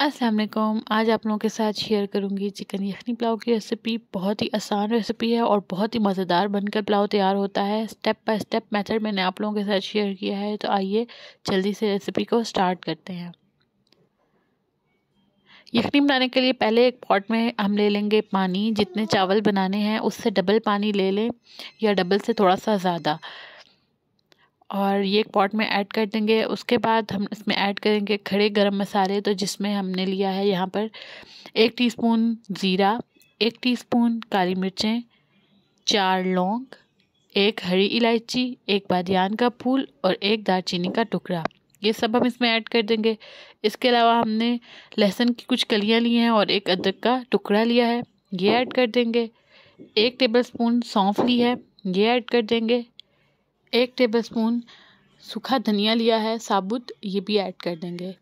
अस्सलाम वालेकुम आज आप लोगों के साथ शेयर करूंगी चिकन यखनी पुलाव की रेसिपी बहुत ही आसान रेसिपी है और बहुत ही मज़ेदार बनकर पुलाव तैयार होता है स्टेप बाय स्टेप मेथड मैंने आप लोगों के साथ शेयर किया है तो आइए जल्दी से रेसिपी को स्टार्ट करते हैं यखनी बनाने के लिए पहले एक पॉट में हम ले लेंगे पानी जितने चावल बनाने हैं उससे डबल पानी ले लें या डबल से थोड़ा सा ज़्यादा और ये एक पॉट में ऐड कर देंगे उसके बाद हम इसमें ऐड करेंगे खड़े गरम मसाले तो जिसमें हमने लिया है यहाँ पर एक टीस्पून ज़ीरा एक टीस्पून काली मिर्चें चार लौंग एक हरी इलायची एक बादियान का फूल और एक दालचीनी का टुकड़ा ये सब हम इसमें ऐड कर देंगे इसके अलावा हमने लहसुन की कुछ कलियाँ ली हैं और एक अदरक का टुकड़ा लिया है ये ऐड कर देंगे एक टेबल स्पून सौंफ ली है ये ऐड कर देंगे एक टेबलस्पून सूखा धनिया लिया है साबुत ये भी ऐड कर देंगे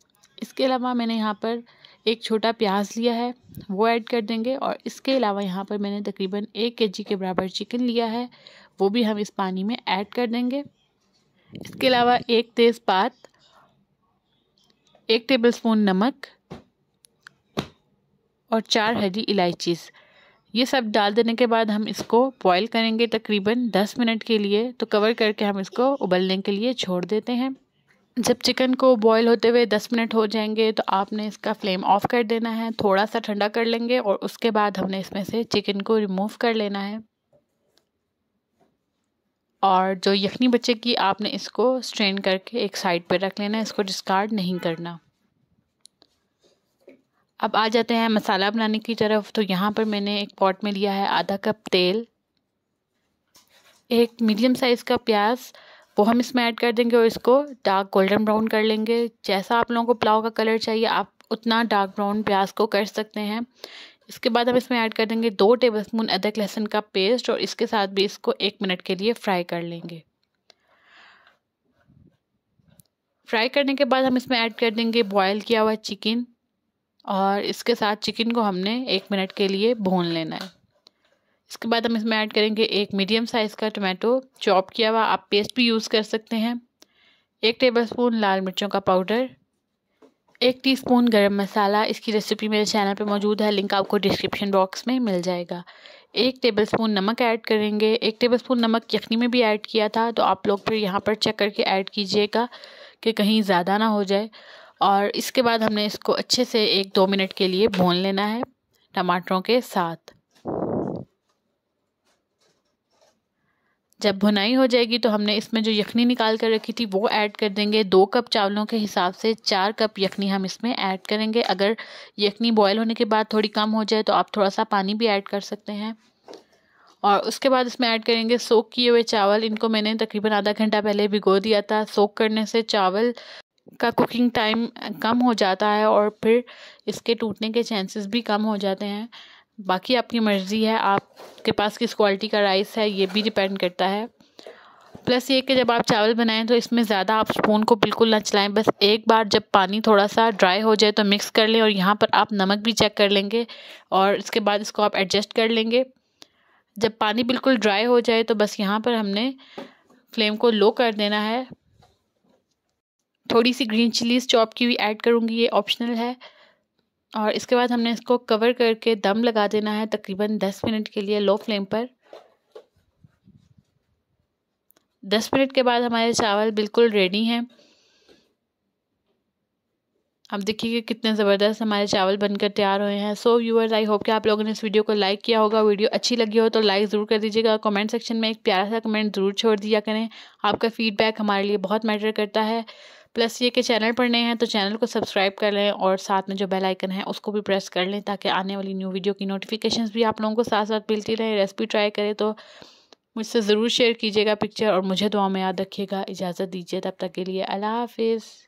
इसके अलावा मैंने यहाँ पर एक छोटा प्याज लिया है वो ऐड कर देंगे और इसके अलावा यहाँ पर मैंने तकरीबन एक के जी के बराबर चिकन लिया है वो भी हम इस पानी में ऐड कर देंगे इसके अलावा एक तेज़पात एक टेबलस्पून नमक और चार हरी इलायचीज़ ये सब डाल देने के बाद हम इसको बॉयल करेंगे तकरीबन 10 मिनट के लिए तो कवर करके हम इसको उबलने के लिए छोड़ देते हैं जब चिकन को बॉयल होते हुए 10 मिनट हो जाएंगे तो आपने इसका फ्लेम ऑफ़ कर देना है थोड़ा सा ठंडा कर लेंगे और उसके बाद हमने इसमें से चिकन को रिमूव कर लेना है और जो यखनी बचेगी आपने इसको स्ट्रेन करके एक साइड पर रख लेना है इसको डिस्कार्ड नहीं करना अब आ जाते हैं मसाला बनाने की तरफ तो यहाँ पर मैंने एक पॉट में लिया है आधा कप तेल एक मीडियम साइज़ का प्याज वो हम इसमें ऐड कर देंगे और इसको डार्क गोल्डन ब्राउन कर लेंगे जैसा आप लोगों को पुलाव का कलर चाहिए आप उतना डार्क ब्राउन प्याज को कर सकते हैं इसके बाद हम इसमें ऐड कर देंगे दो टेबल स्पून अदरक लहसुन का पेस्ट और इसके साथ भी इसको एक मिनट के लिए फ्राई कर लेंगे फ्राई करने के बाद हम इसमें ऐड कर देंगे बॉयल किया हुआ चिकन और इसके साथ चिकन को हमने एक मिनट के लिए भून लेना है इसके बाद हम इसमें ऐड करेंगे एक मीडियम साइज़ का टमाटो चॉप किया हुआ आप पेस्ट भी यूज़ कर सकते हैं एक टेबलस्पून लाल मिर्चों का पाउडर एक टीस्पून गरम मसाला इसकी रेसिपी मेरे चैनल पे मौजूद है लिंक आपको डिस्क्रिप्शन बॉक्स में मिल जाएगा एक टेबलस्पून नमक ऐड करेंगे एक टेबलस्पून नमक यखनी में भी ऐड किया था तो आप लोग फिर यहाँ पर चेक करके ऐड कीजिएगा कि कहीं ज़्यादा ना हो जाए और इसके बाद हमने इसको अच्छे से एक दो मिनट के लिए भून लेना है टमाटरों के साथ जब भुनाई हो जाएगी तो हमने इसमें जो यखनी निकाल कर रखी थी वो ऐड कर देंगे दो कप चावलों के हिसाब से चार कप यखनी हम इसमें ऐड करेंगे अगर यखनी बॉयल होने के बाद थोड़ी कम हो जाए तो आप थोड़ा सा पानी भी ऐड कर सकते हैं और उसके बाद इसमें ऐड करेंगे सोक किए हुए चावल इनको मैंने तकरीबन आधा घंटा पहले भिगो दिया था सोक करने से चावल का कुकिंग टाइम कम हो जाता है और फिर इसके टूटने के चांसेस भी कम हो जाते हैं बाकी आपकी मर्ज़ी है आपके पास किस क्वालिटी का राइस है ये भी डिपेंड करता है प्लस ये कि जब आप चावल बनाएं तो इसमें ज़्यादा आप स्पून को बिल्कुल ना चलाएं बस एक बार जब पानी थोड़ा सा ड्राई हो जाए तो मिक्स कर लें और यहाँ पर आप नमक भी चेक कर लेंगे और इसके बाद इसको आप एडजस्ट कर लेंगे जब पानी बिल्कुल ड्राई हो जाए तो बस यहाँ पर हमने फ्लेम को लो कर देना है थोड़ी सी ग्रीन चिलीज चॉप की हुई ऐड करूँगी ये ऑप्शनल है और इसके बाद हमने इसको कवर करके दम लगा देना है तकरीबन दस मिनट के लिए लो फ्लेम पर दस मिनट के बाद हमारे चावल बिल्कुल रेडी हैं आप देखिए कि कितने ज़बरदस्त हमारे चावल बनकर तैयार हुए हैं सो व्यूअर्स आई होप कि आप लोगों ने इस वीडियो को लाइक किया होगा वीडियो अच्छी लगी हो तो लाइक ज़रूर कर दीजिएगा कमेंट सेक्शन में एक प्यारा सा कमेंट ज़रूर छोड़ दिया करें आपका फीडबैक हमारे लिए बहुत मैटर करता है प्लस ये कि चैनल पर नए हैं तो चैनल को सब्सक्राइब कर लें और साथ में जो बेल आइकन है उसको भी प्रेस कर लें ताकि आने वाली न्यू वीडियो की नोटिफिकेशंस भी आप लोगों को साथ साथ मिलती रहे रेसिपी ट्राई करें तो मुझसे ज़रूर शेयर कीजिएगा पिक्चर और मुझे दुआ में याद रखिएगा इजाज़त दीजिए तब तक के लिए अल्लाह हाफिज़